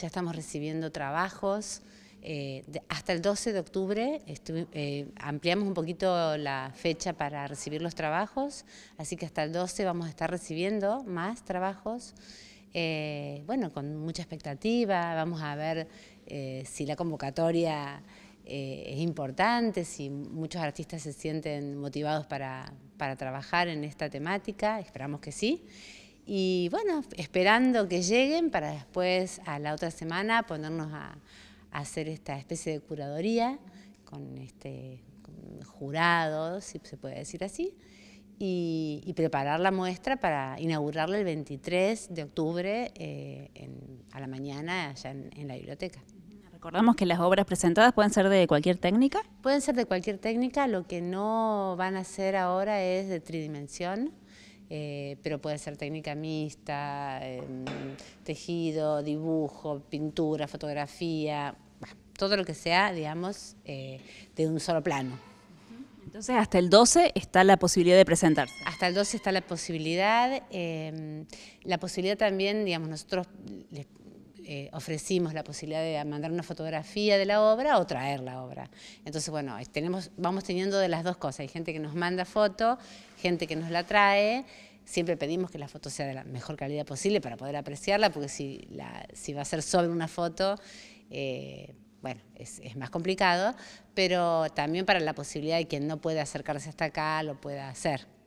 ya estamos recibiendo trabajos. Eh, hasta el 12 de octubre eh, ampliamos un poquito la fecha para recibir los trabajos, así que hasta el 12 vamos a estar recibiendo más trabajos. Eh, bueno, con mucha expectativa, vamos a ver si la convocatoria es importante, si muchos artistas se sienten motivados para, para trabajar en esta temática, esperamos que sí y bueno, esperando que lleguen para después a la otra semana ponernos a, hacer esta especie de curadoría con, este, jurados, si se puede decir así, y, preparar la muestra para inaugurarla el 23 de octubre eh, a la mañana allá en, la biblioteca. Recordamos que las obras presentadas pueden ser de cualquier técnica. Pueden ser de cualquier técnica, lo que no van a ser ahora es de tridimensional eh, pero puede ser técnica mixta, em, tejido, dibujo, pintura, fotografía, todo lo que sea, digamos, eh, de un solo plano. Entonces, hasta el 12 está la posibilidad de presentarse. Hasta el 12 está la posibilidad. Em, la posibilidad también, digamos, nosotros les eh, ofrecimos la posibilidad de mandar una fotografía de la obra o traer la obra. Entonces, bueno, tenemos, vamos teniendo de las dos cosas. Hay gente que nos manda foto, gente que nos la trae. Siempre pedimos que la foto sea de la mejor calidad posible para poder apreciarla, porque si, va a ser sobre una foto, eh, bueno, es, más complicado, pero también para la posibilidad de quien no puede acercarse hasta acá, lo pueda hacer.